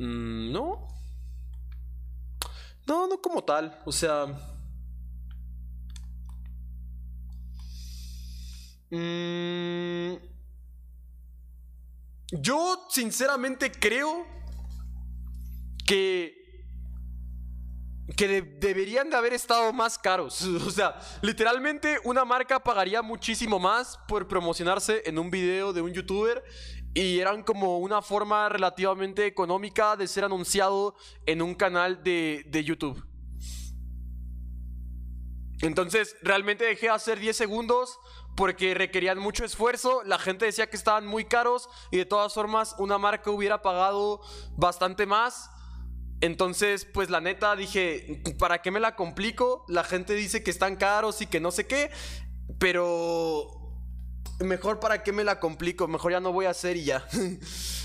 Mm, no. No, no como tal. O sea... Mm, yo sinceramente creo que que deberían de haber estado más caros. O sea, literalmente una marca pagaría muchísimo más por promocionarse en un video de un youtuber y eran como una forma relativamente económica de ser anunciado en un canal de, de YouTube. Entonces, realmente dejé de hacer 10 segundos porque requerían mucho esfuerzo, la gente decía que estaban muy caros y de todas formas una marca hubiera pagado bastante más entonces, pues la neta dije, ¿para qué me la complico? La gente dice que están caros y que no sé qué, pero mejor para qué me la complico, mejor ya no voy a hacer y ya.